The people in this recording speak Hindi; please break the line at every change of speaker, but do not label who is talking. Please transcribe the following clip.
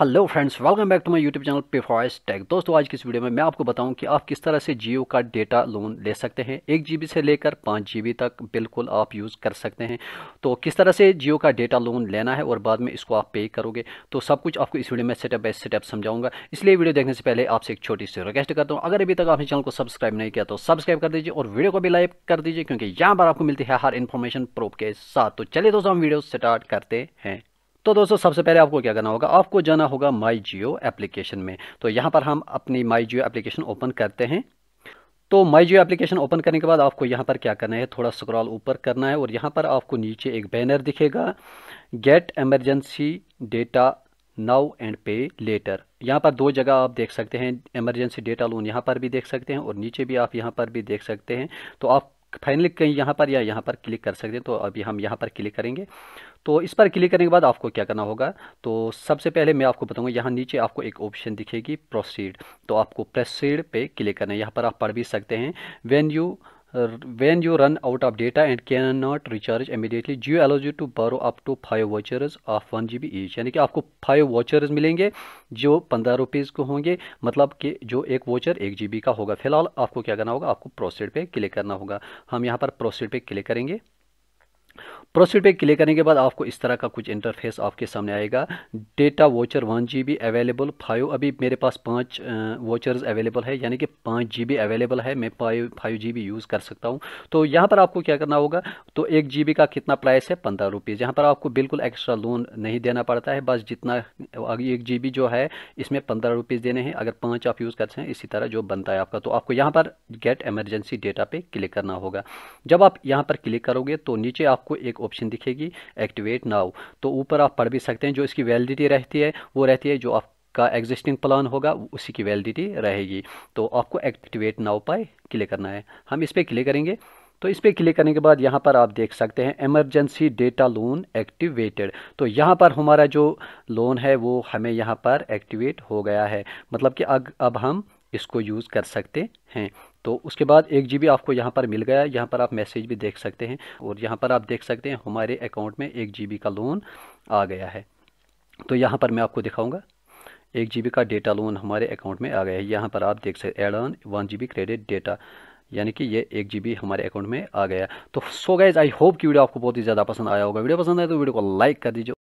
hello friends welcome back to my YouTube channel पेफॉइस टेक दोस्तों आज की इस वीडियो में मैं आपको बताऊं कि आप किस तरह से जियो का डेटा लोन ले सकते हैं एक जी से लेकर पाँच जी तक बिल्कुल आप यूज़ कर सकते हैं तो किस तरह से जियो का डेटा लोन लेना है और बाद में इसको आप पे करोगे तो सब कुछ आपको इस वीडियो में स्टेप बाई स्टेप समझाऊंगा इसलिए वीडियो देखने से पहले आपसे एक छोटी सी रिक्वेस्ट करता हूँ अगर अभी तक आपने चैनल को सब्सक्राइब नहीं किया तो सब्सक्राइब कर दीजिए और वीडियो को भी लाइक कर दीजिए क्योंकि यहाँ पर आपको मिलती है हर इन्फॉर्मेशन प्रूफ के साथ तो चलिए दोस्तों हम वीडियो स्टार्ट करते हैं तो दोस्तों सबसे पहले आपको क्या करना होगा आपको जाना होगा माई जियो एप्लीकेशन में तो यहाँ पर हम अपनी माई जियो एप्लीकेशन ओपन करते हैं तो माई जियो एप्लीकेशन ओपन करने के बाद आपको यहाँ पर क्या करना है थोड़ा स्क्रॉल ऊपर करना है और यहाँ पर आपको नीचे एक बैनर दिखेगा get emergency data now and pay later यहाँ पर दो जगह आप देख सकते हैं एमरजेंसी डेटा लोन यहाँ पर भी देख सकते हैं और नीचे भी आप यहाँ पर भी देख सकते हैं तो आप फाइनली कहीं यहाँ पर या यहाँ पर क्लिक कर सकते हैं तो अभी हम यहाँ पर क्लिक करेंगे तो इस पर क्लिक करने के बाद आपको क्या करना होगा तो सबसे पहले मैं आपको बताऊँगा यहाँ नीचे आपको एक ऑप्शन दिखेगी प्रोसीड तो आपको प्रोसीड पे क्लिक करना है यहाँ पर आप पढ़ भी सकते हैं when you when you run out of data and cannot recharge immediately Jio allows you to borrow up to 5 vouchers of 1 GB each यानी कि आपको 5 vouchers मिलेंगे जो पंद्रह रुपीज़ के होंगे मतलब कि जो एक voucher एक जी का होगा फिलहाल आपको क्या करना होगा आपको प्रोसीड पे क्लिक करना होगा हम यहाँ पर प्रोसीड पे क्लिक करेंगे प्रोसीड पे क्लिक करने के बाद आपको इस तरह का कुछ इंटरफेस आपके सामने आएगा data voucher one G B available five अभी मेरे पास पाँच वोचर्स अवेलेबल है यानी कि पाँच जी बी अवेलेबल है मैं five five G B use कर सकता हूँ तो यहाँ पर आपको क्या करना होगा तो एक जी बी का कितना प्राइस है पंद्रह रुपीज़ यहाँ पर आपको बिल्कुल एक्स्ट्रा लोन नहीं देना पड़ता है बस जितना एक जी बी जो है इसमें पंद्रह रुपीज़ देने हैं अगर पाँच आप यूज़ करते हैं इसी तरह जो बनता है आपका तो आपको यहाँ पर गेट एमरजेंसी डेटा पे क्लिक करना होगा जब आप यहाँ पर क्लिक करोगे तो नीचे आपको आपको एक ऑप्शन दिखेगी एक्टिवेट नाउ तो ऊपर आप पढ़ भी सकते हैं जो इसकी वैलिडिटी रहती है वो रहती है जो आप का एग्जिस्टिंग प्लान होगा उसी की वैलिडिटी रहेगी तो आपको एक्टिवेट नाउ पर क्लिक करना है हम इस पर क्लिक करेंगे तो इस पर क्लिक करने के बाद यहाँ पर आप देख सकते हैं एमरजेंसी डेटा लोन एक्टिवेटेड तो यहाँ पर हमारा जो लोन है वो हमें यहाँ पर एक्टिवेट हो गया है मतलब कि अब अब हम इसको यूज़ कर सकते हैं तो उसके बाद एक जी आपको यहाँ पर मिल गया है यहाँ पर आप मैसेज भी देख सकते हैं और यहाँ पर आप देख सकते हैं हमारे अकाउंट में एक जी का लोन आ गया है तो यहाँ पर मैं आपको दिखाऊँगा एक जी का डेटा लोन हमारे अकाउंट में आ गया है यहाँ पर आप देख सकते add on one G credit data यानी कि ये एक जी हमारे अकाउंट में आ गया तो सो गाइज आई होप कि वीडियो आपको बहुत ही ज़्यादा पसंद आया होगा वीडियो पसंद आए तो वीडियो को लाइक कर दीजिए